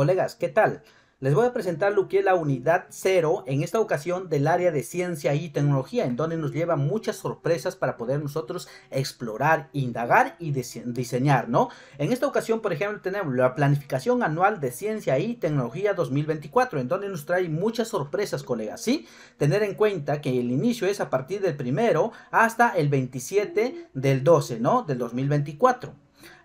Colegas, ¿qué tal? Les voy a presentar lo que es la unidad cero, en esta ocasión del área de ciencia y tecnología, en donde nos lleva muchas sorpresas para poder nosotros explorar, indagar y diseñar, ¿no? En esta ocasión, por ejemplo, tenemos la planificación anual de ciencia y tecnología 2024, en donde nos trae muchas sorpresas, colegas, ¿sí? Tener en cuenta que el inicio es a partir del primero hasta el 27 del 12, ¿no? Del 2024.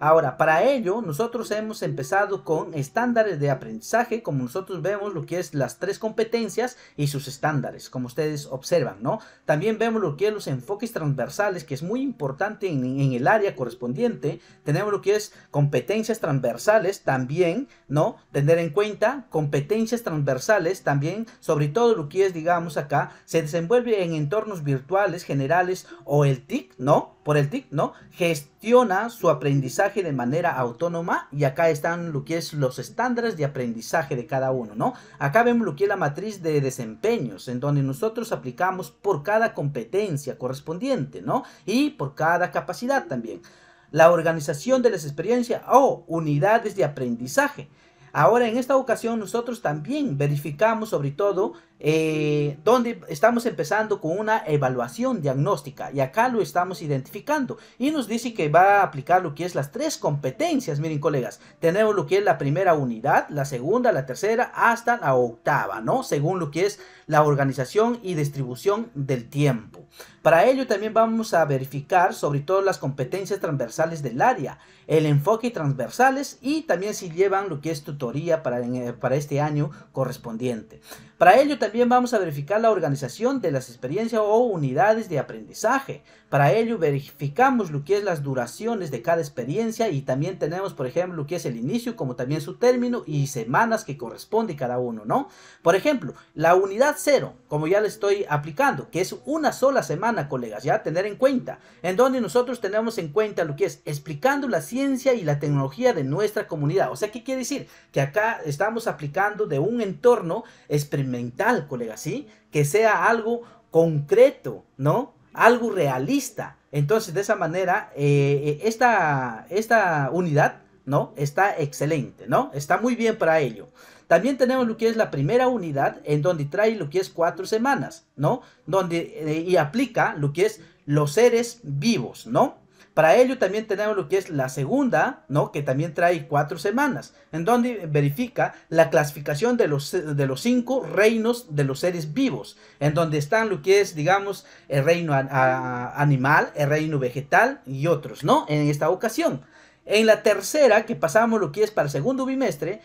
Ahora, para ello, nosotros hemos empezado con estándares de aprendizaje, como nosotros vemos lo que es las tres competencias y sus estándares, como ustedes observan, ¿no? También vemos lo que es los enfoques transversales, que es muy importante en, el área correspondiente. Tenemos lo que es competencias transversales también, ¿no? Tener en cuenta competencias transversales también, sobre todo lo que es, digamos, acá, se desenvuelve en entornos virtuales generales o el TIC, ¿no? Por el TIC, ¿no? Gestiona su aprendizaje de manera autónoma y acá están lo que es los estándares de aprendizaje de cada uno, ¿no? Acá vemos lo que es la matriz de desempeños, en donde nosotros aplicamos por cada competencia correspondiente, ¿no? Y por cada capacidad también. La organización de las experiencias o unidades de aprendizaje. Ahora, en esta ocasión, nosotros también verificamos sobre todo eh, donde estamos empezando con una evaluación diagnóstica y acá lo estamos identificando y nos dice que va a aplicar lo que es las tres competencias miren colegas tenemos lo que es la primera unidad la segunda la tercera hasta la octava no según lo que es la organización y distribución del tiempo para ello también vamos a verificar sobre todo las competencias transversales del área el enfoque transversales y también si llevan lo que es tutoría para eh, este año correspondiente para ello también vamos a verificar la organización de las experiencias o unidades de aprendizaje, para ello verificamos lo que es las duraciones de cada experiencia y también tenemos, por ejemplo, lo que es el inicio, como también su término y semanas que corresponde cada uno, ¿no? Por ejemplo, la unidad cero, como ya le estoy aplicando, que es una sola semana, colegas, ya tener en cuenta, en donde nosotros tenemos en cuenta lo que es explicando la ciencia y la tecnología de nuestra comunidad. O sea, ¿qué quiere decir? Que acá estamos aplicando de un entorno experimental, colegas, ¿sí? Que sea algo concreto, ¿no? algo realista. Entonces, de esa manera, eh, eh, esta, esta unidad, ¿no? Está excelente, ¿no? Está muy bien para ello. También tenemos lo que es la primera unidad, en donde trae lo que es cuatro semanas, ¿no? Donde, eh, y aplica lo que es los seres vivos, ¿no? Para ello también tenemos lo que es la segunda, ¿no? Que también trae cuatro semanas, en donde verifica la clasificación de los, de los cinco reinos de los seres vivos, en donde están lo que es, digamos, el reino animal, el reino vegetal y otros, ¿no? En esta ocasión. En la tercera, que pasamos lo que es para el segundo bimestre,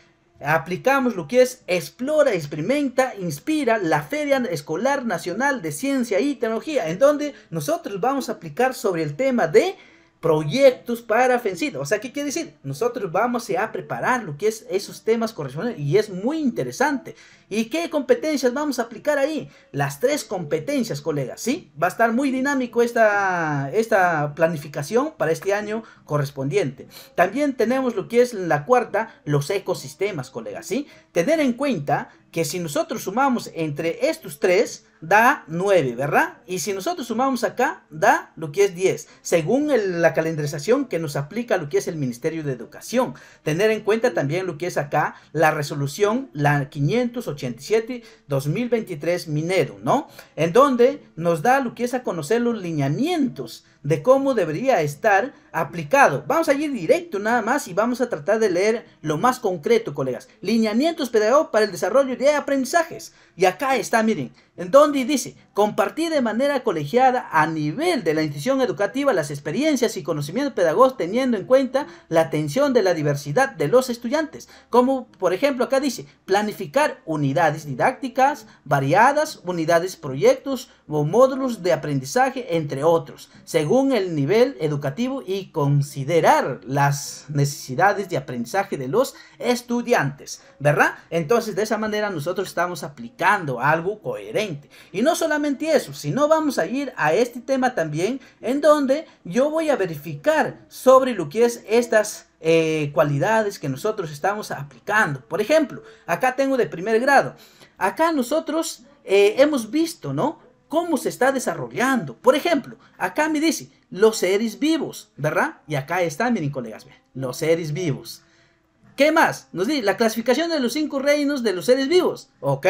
aplicamos lo que es explora, experimenta, inspira la Feria Escolar Nacional de Ciencia y Tecnología, en donde nosotros vamos a aplicar sobre el tema de proyectos para Fencida. O sea, ¿qué quiere decir? Nosotros vamos a preparar lo que es esos temas correspondientes y es muy interesante. ¿Y qué competencias vamos a aplicar ahí? Las tres competencias, colegas, ¿sí? Va a estar muy dinámico esta, esta planificación para este año correspondiente. También tenemos lo que es la cuarta, los ecosistemas, colegas, ¿sí? Tener en cuenta que si nosotros sumamos entre estos tres, da 9, ¿verdad? Y si nosotros sumamos acá, da lo que es 10, según la calendarización que nos aplica lo que es el Ministerio de Educación. Tener en cuenta también lo que es acá la resolución, la 580. 87-2023 minero, ¿no? En donde nos da lo que es a conocer los lineamientos de cómo debería estar aplicado. Vamos a ir directo nada más y vamos a tratar de leer lo más concreto, colegas. Lineamientos pedagógicos para el desarrollo de aprendizajes. Y acá está, miren, en donde dice, compartir de manera colegiada a nivel de la institución educativa las experiencias y conocimientos pedagógicos teniendo en cuenta la atención de la diversidad de los estudiantes. Como por ejemplo acá dice, planificar unidades didácticas variadas, unidades proyectos o módulos de aprendizaje, entre otros. Según según el nivel educativo y considerar las necesidades de aprendizaje de los estudiantes, ¿verdad? Entonces de esa manera nosotros estamos aplicando algo coherente. Y no solamente eso, sino vamos a ir a este tema también en donde yo voy a verificar sobre lo que es estas eh, cualidades que nosotros estamos aplicando. Por ejemplo, acá tengo de primer grado. Acá nosotros eh, hemos visto, ¿no? cómo se está desarrollando. Por ejemplo, acá me dice los seres vivos, ¿verdad? Y acá está, miren colegas, los seres vivos. ¿Qué más? Nos dice la clasificación de los cinco reinos de los seres vivos, ¿ok?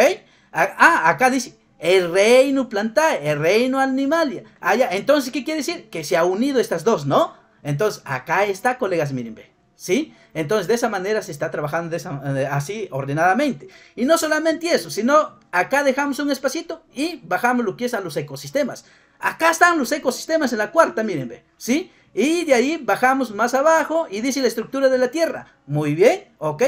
Ah, acá dice el reino plantae, el reino animalia. Ah, ya, entonces, ¿qué quiere decir? Que se ha unido estas dos, ¿no? Entonces, acá está, colegas, miren, ve. ¿sí? Entonces, de esa manera se está trabajando eh, así ordenadamente. Y no solamente eso, sino acá dejamos un espacito y bajamos lo que es a los ecosistemas. Acá están los ecosistemas en la cuarta, miren, ¿sí? Y de ahí bajamos más abajo y dice la estructura de la Tierra. Muy bien, ¿ok?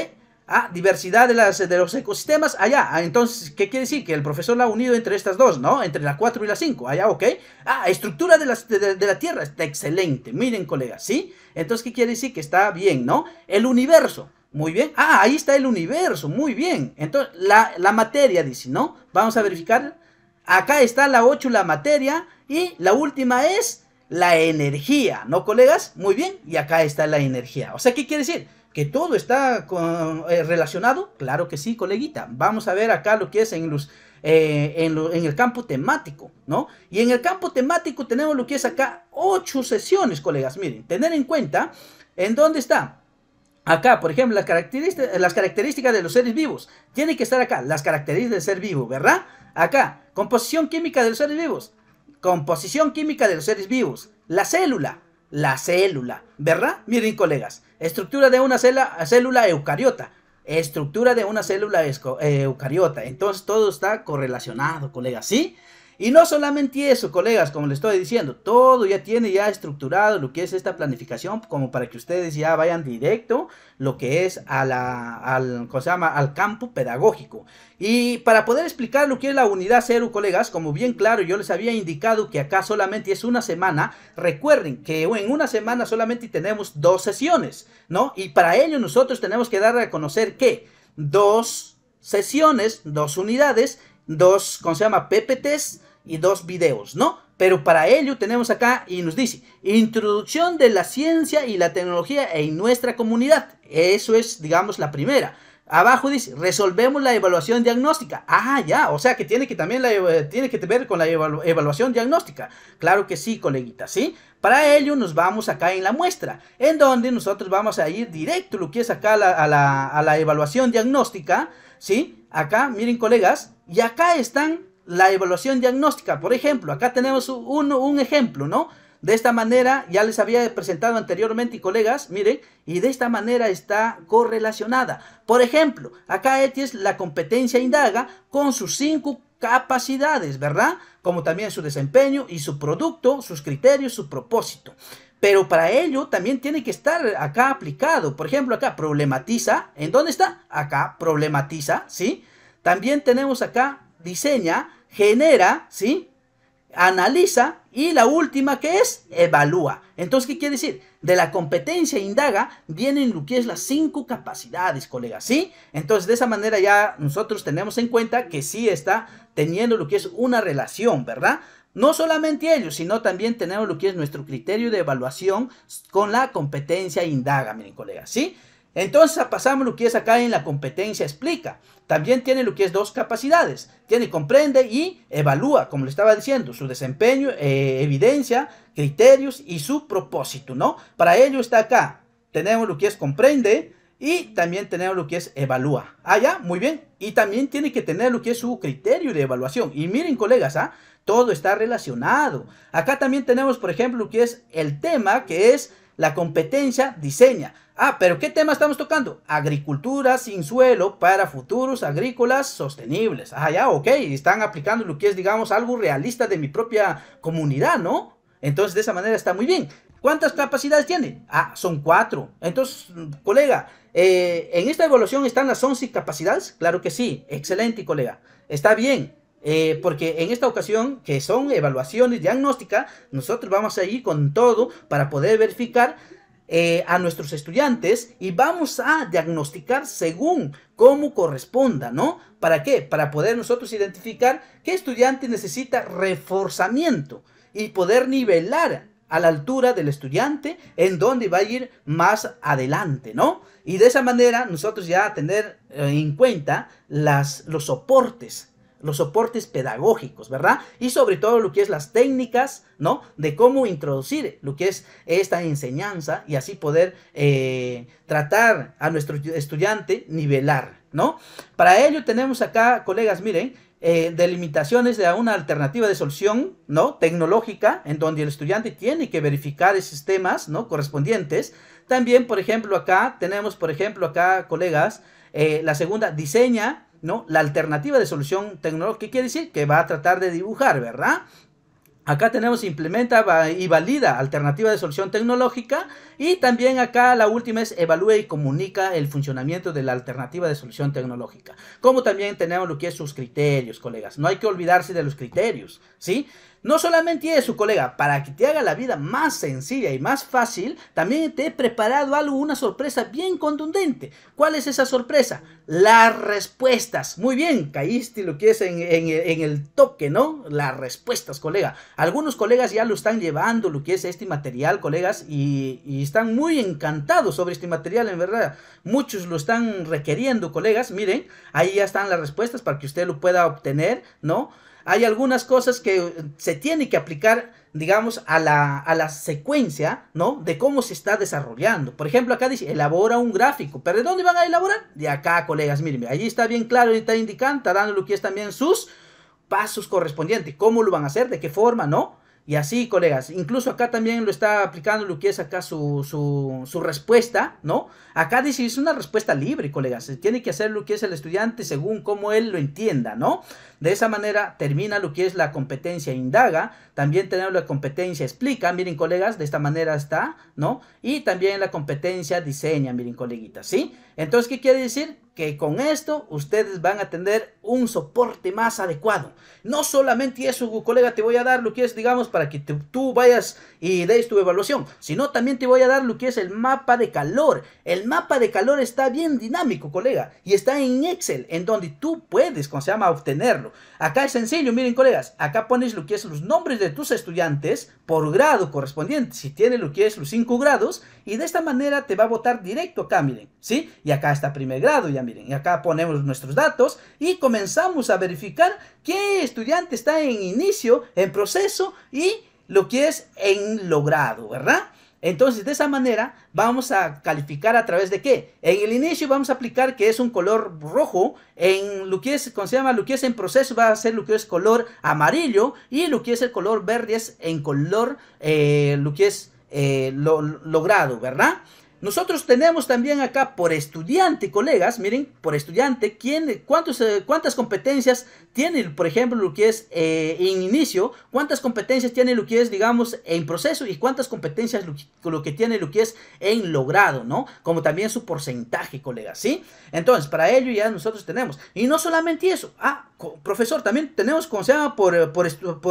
Ah, diversidad de, los ecosistemas allá. Ah, entonces, ¿qué quiere decir? Que el profesor la ha unido entre estas dos, ¿no? Entre la 4 y la 5, allá, ah, ¿ok? Ah, estructura de, la Tierra, está excelente, miren, colegas, ¿sí? Entonces, ¿qué quiere decir? Que está bien, ¿no? El universo, muy bien. Ah, ahí está el universo, muy bien. Entonces, la, la materia, dice, ¿no? Vamos a verificar. Acá está la 8, la materia, y la última es la energía, ¿no, colegas? Muy bien, y acá está la energía. O sea, ¿qué quiere decir? ¿Que todo está eh, relacionado? Claro que sí, coleguita. Vamos a ver acá lo que es eh, en el campo temático, ¿no? Y en el campo temático tenemos lo que es acá ocho sesiones, colegas. Miren, tener en cuenta en dónde está. Acá, por ejemplo, las características, las características de los seres vivos. Tiene que estar acá, las características del ser vivo, ¿verdad? Acá, composición química de los seres vivos. Composición química de los seres vivos. La célula, la célula, ¿verdad? Miren, colegas, estructura de una célula, eucariota, estructura de una célula eh, eucariota. Entonces todo está correlacionado, colegas, ¿sí? Y no solamente eso, colegas, como les estoy diciendo, todo ya tiene ya estructurado lo que es esta planificación, como para que ustedes ya vayan directo lo que es al, llama? al campo pedagógico. Y para poder explicar lo que es la unidad cero, colegas, como bien claro yo les había indicado que acá solamente es una semana, recuerden que en una semana solamente tenemos dos sesiones, ¿no? Y para ello nosotros tenemos que dar a conocer que dos sesiones, dos unidades, dos, ¿cómo se llama? PPTs y dos videos, ¿no? Pero para ello tenemos acá y nos dice, introducción de la ciencia y la tecnología en nuestra comunidad. Eso es, digamos, la primera. Abajo dice, resolvemos la evaluación diagnóstica. Ah, ya, o sea que tiene que también tiene que ver con la evaluación diagnóstica. Claro que sí, coleguita, ¿sí? Para ello nos vamos acá en la muestra, en donde nosotros vamos a ir directo lo que es acá a la, evaluación diagnóstica, ¿sí? Acá, miren colegas, y acá están la evaluación diagnóstica. Por ejemplo, acá tenemos un ejemplo, ¿no? De esta manera, ya les había presentado anteriormente, colegas, miren, y de esta manera está correlacionada. Por ejemplo, acá es la competencia indaga con sus cinco capacidades, ¿verdad? Como también su desempeño y su producto, sus criterios, su propósito. Pero para ello también tiene que estar acá aplicado. Por ejemplo, acá problematiza. ¿En dónde está? Acá problematiza, ¿sí? También tenemos acá diseña, genera, ¿sí? analiza y la última que es evalúa. Entonces, ¿qué quiere decir? De la competencia indaga vienen lo que es las cinco capacidades, colegas, ¿sí? Entonces, de esa manera ya nosotros tenemos en cuenta que sí está teniendo lo que es una relación, ¿verdad? No solamente ellos, sino también tenemos lo que es nuestro criterio de evaluación con la competencia indaga, miren, colegas, ¿sí? Entonces pasamos lo que es acá en la competencia explica. También tiene lo que es dos capacidades. Tiene comprende y evalúa, como le estaba diciendo, su desempeño, eh, evidencia, criterios y su propósito, ¿no? Para ello está acá. Tenemos lo que es comprende y también tenemos lo que es evalúa. Ah, ya, muy bien. Y también tiene que tener lo que es su criterio de evaluación. Y miren, colegas, ¿ah? Todo está relacionado. Acá también tenemos, por ejemplo, lo que es el tema, que es la competencia diseña. Ah, pero ¿qué tema estamos tocando? Agricultura sin suelo para futuros agrícolas sostenibles. Ah, ya, ok. Están aplicando lo que es, digamos, algo realista de mi propia comunidad, ¿no? Entonces, de esa manera está muy bien. ¿Cuántas capacidades tiene? Ah, son cuatro. Entonces, colega, eh, ¿en esta evolución están las 11 capacidades? Claro que sí. Excelente, colega. Está bien. Eh, porque en esta ocasión, que son evaluaciones diagnósticas, nosotros vamos a ir con todo para poder verificar eh, a nuestros estudiantes y vamos a diagnosticar según cómo corresponda, ¿no? ¿Para qué? Para poder nosotros identificar qué estudiante necesita reforzamiento y poder nivelar a la altura del estudiante en donde va a ir más adelante, ¿no? Y de esa manera nosotros ya tener eh, en cuenta las, los soportes los soportes pedagógicos, ¿verdad? Y sobre todo lo que es las técnicas, ¿no? De cómo introducir lo que es esta enseñanza y así poder eh, tratar a nuestro estudiante, nivelar, ¿no? Para ello tenemos acá, colegas, miren, eh, delimitaciones de una alternativa de solución ¿no? tecnológica en donde el estudiante tiene que verificar temas, ¿no? correspondientes. También, por ejemplo, acá tenemos, por ejemplo, acá, colegas, eh, la segunda, diseña ¿no? La alternativa de solución tecnológica, ¿qué quiere decir? Que va a tratar de dibujar, ¿verdad? Acá tenemos implementa y valida alternativa de solución tecnológica y también acá la última es evalúa y comunica el funcionamiento de la alternativa de solución tecnológica. Como también tenemos lo que es sus criterios, colegas. No hay que olvidarse de los criterios, ¿sí? No solamente eso, colega, para que te haga la vida más sencilla y más fácil, también te he preparado algo, una sorpresa bien contundente. ¿Cuál es esa sorpresa? Las respuestas. Muy bien, caíste lo que es en, el toque, ¿no? Las respuestas, colega. Algunos colegas ya lo están llevando, lo que es este material, colegas, y, y están muy encantados sobre este material, en verdad. Muchos lo están requiriendo, colegas. Miren, ahí ya están las respuestas para que usted lo pueda obtener, ¿no? hay algunas cosas que eh, se tienen que aplicar, digamos, a la, secuencia, ¿no? De cómo se está desarrollando. Por ejemplo, acá dice, elabora un gráfico. ¿Pero de dónde van a elaborar? De acá, colegas, miren, allí está bien claro, y está indicando, está dando lo que es también sus pasos correspondientes. ¿Cómo lo van a hacer? ¿De qué forma? ¿No? Y así, colegas, incluso acá también lo está aplicando lo que es acá su, su, respuesta, ¿no? Acá dice, es una respuesta libre, colegas, tiene que hacer lo que es el estudiante según cómo él lo entienda, ¿no? De esa manera termina lo que es la competencia indaga, también tenemos la competencia explica, miren colegas, de esta manera está, ¿no? Y también la competencia diseña, miren coleguitas, ¿sí? Entonces, ¿qué quiere decir? que con esto ustedes van a tener un soporte más adecuado. No solamente eso, colega, te voy a dar lo que es, digamos, para que tú vayas y deis tu evaluación, sino también te voy a dar lo que es el mapa de calor. El mapa de calor está bien dinámico, colega, y está en Excel, en donde tú puedes, como se llama, obtenerlo. Acá es sencillo, miren colegas, acá pones lo que es los nombres de tus estudiantes por grado correspondiente, si tiene lo que es los 5 grados, y de esta manera te va a votar directo acá, miren, ¿sí? Y acá está primer grado, ya miren, y acá ponemos nuestros datos y comenzamos a verificar qué estudiante está en inicio, en proceso y lo que es en logrado, ¿verdad? Entonces, de esa manera, vamos a calificar a través de qué. En el inicio vamos a aplicar que es un color rojo. En lo que es, ¿cómo se llama? Lo que es en proceso va a ser lo que es color amarillo. Y lo que es el color verde es en color, eh, lo que es eh, logrado, ¿verdad? Nosotros tenemos también acá por estudiante, colegas, miren, por estudiante, cuántos, eh, ¿cuántas competencias tiene, por ejemplo, lo que es eh, en inicio? ¿Cuántas competencias tiene lo que es, digamos, en proceso? ¿Y cuántas competencias lo, que tiene lo que es en logrado, ¿no? Como también su porcentaje, colegas, ¿sí? Entonces, para ello ya nosotros tenemos. Y no solamente eso, ah, profesor, también tenemos, ¿cómo se llama? Por, eh, por,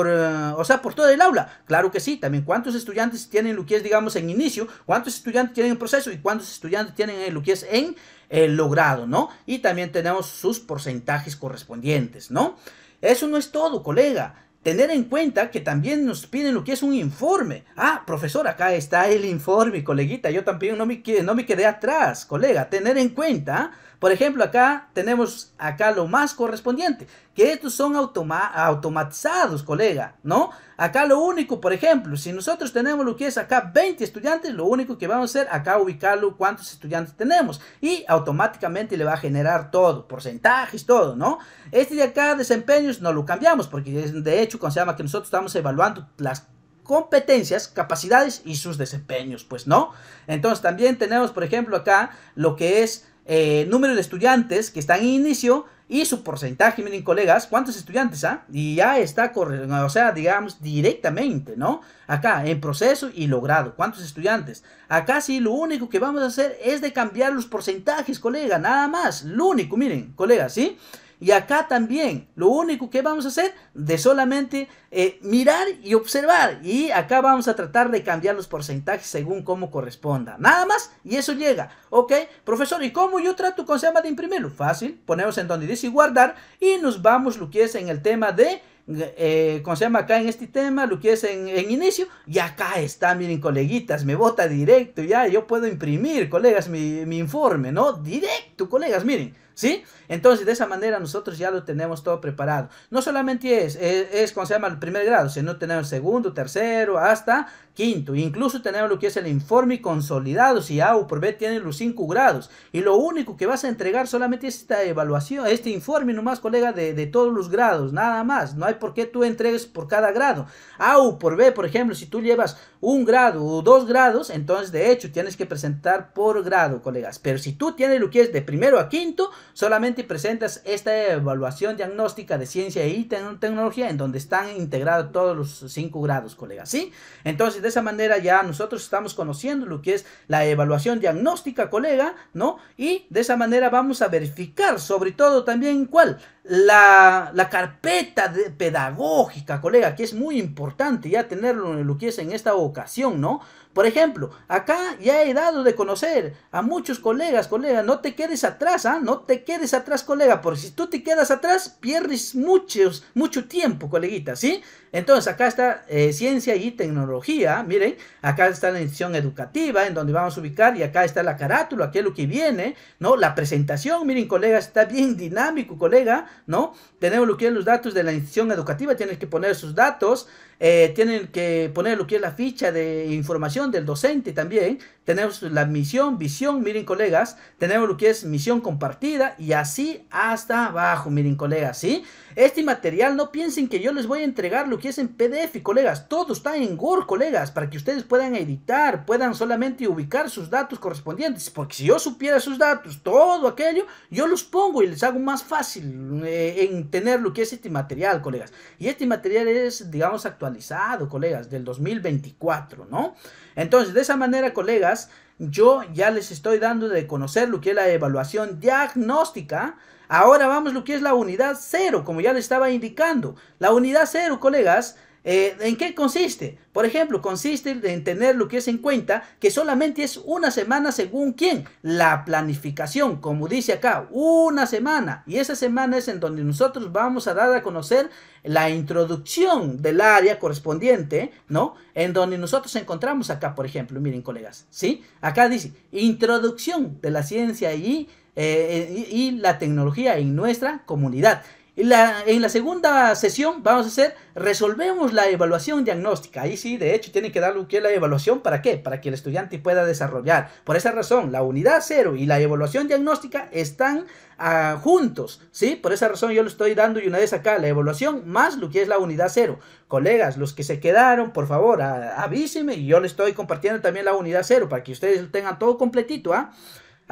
o sea, por todo el aula. Claro que sí, también cuántos estudiantes tienen lo que es, digamos, en inicio, cuántos estudiantes tienen en proceso y cuántos estudiantes tienen el es en el logrado, ¿no? Y también tenemos sus porcentajes correspondientes, ¿no? Eso no es todo, colega. Tener en cuenta que también nos piden lo que es un informe. Ah, profesor, acá está el informe, coleguita. Yo también no me quedé atrás, colega. Tener en cuenta por ejemplo, acá tenemos acá lo más correspondiente, que estos son automatizados, colega, ¿no? Acá lo único, por ejemplo, si nosotros tenemos lo que es acá 20 estudiantes, lo único que vamos a hacer acá ubicarlo cuántos estudiantes tenemos y automáticamente le va a generar todo, porcentajes, todo, ¿no? Este de acá, desempeños, no lo cambiamos porque de hecho, se llama que nosotros estamos evaluando las competencias, capacidades y sus desempeños, pues no. Entonces también tenemos, por ejemplo, acá lo que es eh, número de estudiantes que están en inicio y su porcentaje, miren colegas, cuántos estudiantes, ah? Y ya está, corriendo o sea, digamos, directamente, ¿no? Acá, en proceso y logrado, cuántos estudiantes. Acá sí, lo único que vamos a hacer es de cambiar los porcentajes, colega, nada más. Lo único, miren, colegas, ¿sí? sí y acá también, lo único que vamos a hacer de solamente eh, mirar y observar. Y acá vamos a tratar de cambiar los porcentajes según cómo corresponda. Nada más y eso llega. Ok, profesor, ¿y cómo yo trato con se de imprimirlo? Fácil, ponemos en donde dice guardar y nos vamos lo que es en el tema de... Eh, acá en este tema? Lo que es en, inicio. Y acá está, miren, coleguitas, me bota directo, ya, yo puedo imprimir, colegas, mi, mi informe, ¿no? Directo, colegas, miren. ¿Sí? Entonces, de esa manera nosotros ya lo tenemos todo preparado. No solamente es, es, como se llama el primer grado, sino tenemos segundo, tercero, hasta quinto. Incluso tenemos lo que es el informe consolidado, si A o por B tiene los cinco grados. Y lo único que vas a entregar solamente es esta evaluación, este informe nomás, colega, de, de todos los grados, nada más. No hay por qué tú entregues por cada grado. A o por B, por ejemplo, si tú llevas un grado o dos grados, entonces de hecho tienes que presentar por grado, colegas. Pero si tú tienes lo que es de primero a quinto, Solamente presentas esta evaluación diagnóstica de ciencia y tecnología en donde están integrados todos los cinco grados, colega, ¿sí? Entonces, de esa manera ya nosotros estamos conociendo lo que es la evaluación diagnóstica, colega, ¿no? Y de esa manera vamos a verificar sobre todo también cuál, la, la carpeta pedagógica, colega, que es muy importante ya tenerlo en lo que es en esta ocasión, ¿no? Por ejemplo, acá ya he dado de conocer a muchos colegas, colega, no te quedes atrás, ¿ah? no te quedes atrás, colega, porque si tú te quedas atrás, pierdes mucho tiempo, coleguita, ¿sí? Entonces, acá está eh, ciencia y tecnología, ¿ah? miren, acá está la edición educativa, en donde vamos a ubicar, y acá está la carátula, Aquello lo que viene, ¿no? La presentación, miren, colega, está bien dinámico, colega, ¿no? Tenemos lo que es los datos de la institución educativa, tienes que poner sus datos, eh, tienen que poner lo que es la ficha de información del docente también. Tenemos la misión, visión, miren colegas. Tenemos lo que es misión compartida y así hasta abajo, miren colegas, ¿sí? Este material no piensen que yo les voy a entregar lo que es en PDF, colegas. Todo está en Word, colegas, para que ustedes puedan editar, puedan solamente ubicar sus datos correspondientes. Porque si yo supiera sus datos, todo aquello, yo los pongo y les hago más fácil eh, en tener lo que es este material, colegas. Y este material es, digamos, actualizado, colegas, del 2024, ¿no? Entonces, de esa manera, colegas, yo ya les estoy dando de conocer lo que es la evaluación diagnóstica Ahora vamos lo que es la unidad cero, como ya le estaba indicando. La unidad cero, colegas, eh, ¿En qué consiste? Por ejemplo, consiste en tener lo que es en cuenta que solamente es una semana según quién. La planificación, como dice acá, una semana. Y esa semana es en donde nosotros vamos a dar a conocer la introducción del área correspondiente, ¿no? En donde nosotros encontramos acá, por ejemplo, miren colegas, ¿sí? Acá dice, introducción de la ciencia y eh, eh, y, la tecnología en nuestra comunidad. Y la, en la segunda sesión vamos a hacer, resolvemos la evaluación diagnóstica. Ahí sí, de hecho, tiene que dar lo que la evaluación para qué, para que el estudiante pueda desarrollar. Por esa razón, la unidad cero y la evaluación diagnóstica están ah, juntos, ¿sí? Por esa razón yo le estoy dando y una vez acá la evaluación más lo que es la unidad cero. Colegas, los que se quedaron, por favor, avísenme y yo les estoy compartiendo también la unidad cero para que ustedes tengan todo completito, ¿ah?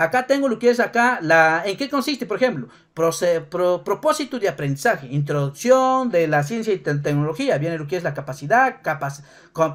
Acá tengo lo que es acá, la, ¿en qué consiste? Por ejemplo, propósito de aprendizaje, introducción de la ciencia y tecnología, viene lo que es la capacidad,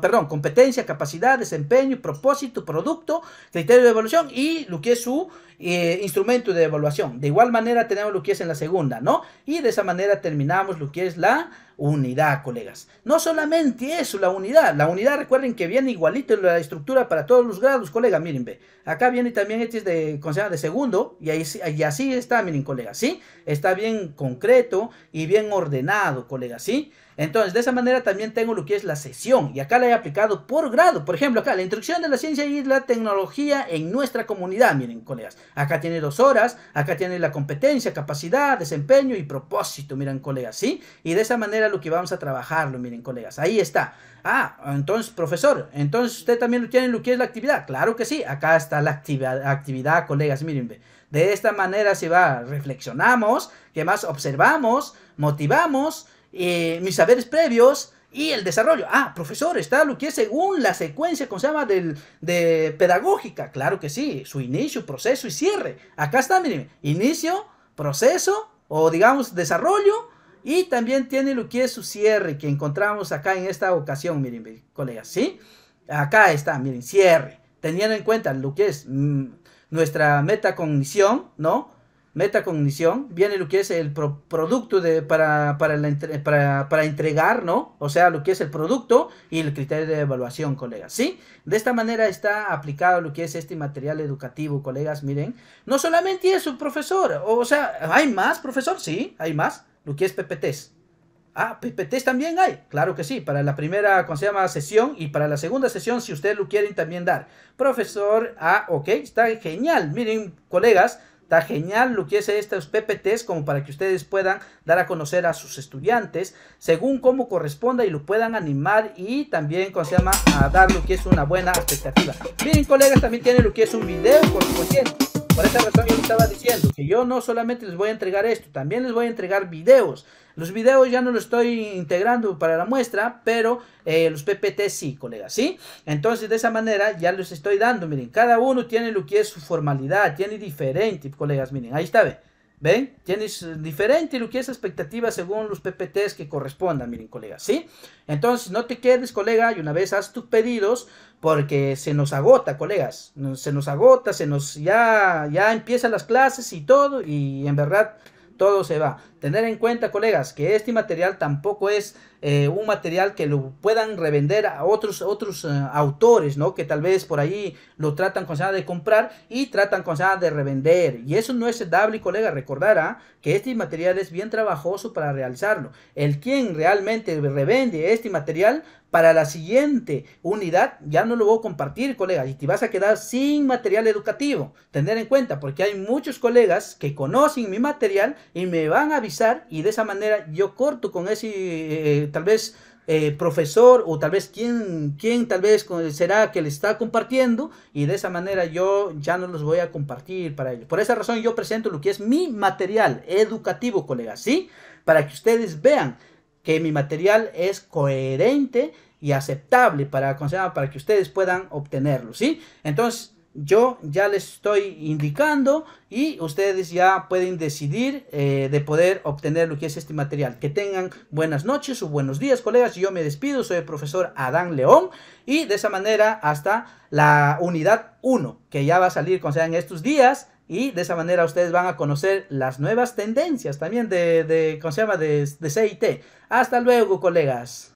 perdón, competencia, capacidad, desempeño, propósito, producto, criterio de evaluación y lo que es su eh, instrumento de evaluación. De igual manera tenemos lo que es en la segunda, ¿no? Y de esa manera terminamos lo que es la Unidad, colegas. No solamente eso, la unidad. La unidad, recuerden que viene igualito en la estructura para todos los grados, colegas. Miren, ve. Acá viene también este de, consejo de segundo. Y, ahí, y así está, miren, colegas. ¿Sí? Está bien concreto y bien ordenado, colegas. ¿Sí? Entonces, de esa manera también tengo lo que es la sesión y acá la he aplicado por grado. Por ejemplo, acá la instrucción de la ciencia y la tecnología en nuestra comunidad, miren, colegas. Acá tiene dos horas, acá tiene la competencia, capacidad, desempeño y propósito, miren, colegas, ¿sí? Y de esa manera lo que vamos a trabajarlo, miren, colegas. Ahí está. Ah, entonces, profesor, entonces usted también lo tiene lo que es la actividad. Claro que sí, acá está la actividad, actividad colegas, miren, De esta manera se va, reflexionamos, ¿Qué más observamos, motivamos, eh, mis saberes previos y el desarrollo. Ah, profesor, está lo que es según la secuencia, ¿cómo se llama? Del, de pedagógica. Claro que sí, su inicio, proceso y cierre. Acá está, miren, inicio, proceso o digamos desarrollo y también tiene lo que es su cierre que encontramos acá en esta ocasión, miren, colegas, ¿sí? Acá está, miren, cierre. Teniendo en cuenta lo que es mm, nuestra metacognición, ¿no? metacognición, viene lo que es el producto de, para, para, entregar, ¿no? O sea, lo que es el producto y el criterio de evaluación, colegas, ¿sí? De esta manera está aplicado lo que es este material educativo, colegas, miren. No solamente es un profesor, o, sea, ¿hay más, profesor? Sí, hay más, lo que es PPTs. Ah, PPTs también hay, claro que sí, para la primera, ¿cómo se llama? Sesión y para la segunda sesión, si ustedes lo quieren también dar. Profesor, ah, ok, está genial, miren, colegas, Está genial lo que es estos PPTs como para que ustedes puedan dar a conocer a sus estudiantes según como corresponda y lo puedan animar y también, con se llama, a dar lo que es una buena expectativa. Miren, colegas, también tiene lo que es un video por por esa razón yo estaba diciendo que yo no solamente les voy a entregar esto, también les voy a entregar videos. Los videos ya no los estoy integrando para la muestra, pero eh, los PPT sí, colegas, ¿sí? Entonces de esa manera ya los estoy dando, miren, cada uno tiene lo que es su formalidad, tiene diferente, colegas, miren, ahí está, ¿ven? ¿Ven? Tienes diferente lo que es expectativa según los PPTs que correspondan, miren, colegas, ¿sí? Entonces, no te quedes, colega, y una vez haz tus pedidos, porque se nos agota, colegas, se nos agota, se nos ya ya empiezan las clases y todo y en verdad todo se va. Tener en cuenta, colegas, que este material tampoco es eh, un material que lo puedan revender a otros, otros eh, autores, ¿no? Que tal vez por ahí lo tratan con de comprar y tratan con de revender. Y eso no es dable, colega. Recordará que este material es bien trabajoso para realizarlo. El quien realmente revende este material para la siguiente unidad ya no lo voy a compartir, colega, y te vas a quedar sin material educativo. Tener en cuenta, porque hay muchos colegas que conocen mi material y me van a avisar y de esa manera yo corto con ese eh, tal vez eh, profesor o tal vez quien, quién tal vez será que le está compartiendo y de esa manera yo ya no los voy a compartir para ellos. Por esa razón yo presento lo que es mi material educativo, colegas, ¿sí? Para que ustedes vean que mi material es coherente y aceptable para, para que ustedes puedan obtenerlo, ¿sí? Entonces, yo ya les estoy indicando y ustedes ya pueden decidir eh, de poder obtener lo que es este material. Que tengan buenas noches o buenos días, colegas. Yo me despido, soy el profesor Adán León y de esa manera hasta la unidad 1, que ya va a salir con en estos días. Y de esa manera ustedes van a conocer las nuevas tendencias también de, de, de, de CIT. Hasta luego, colegas.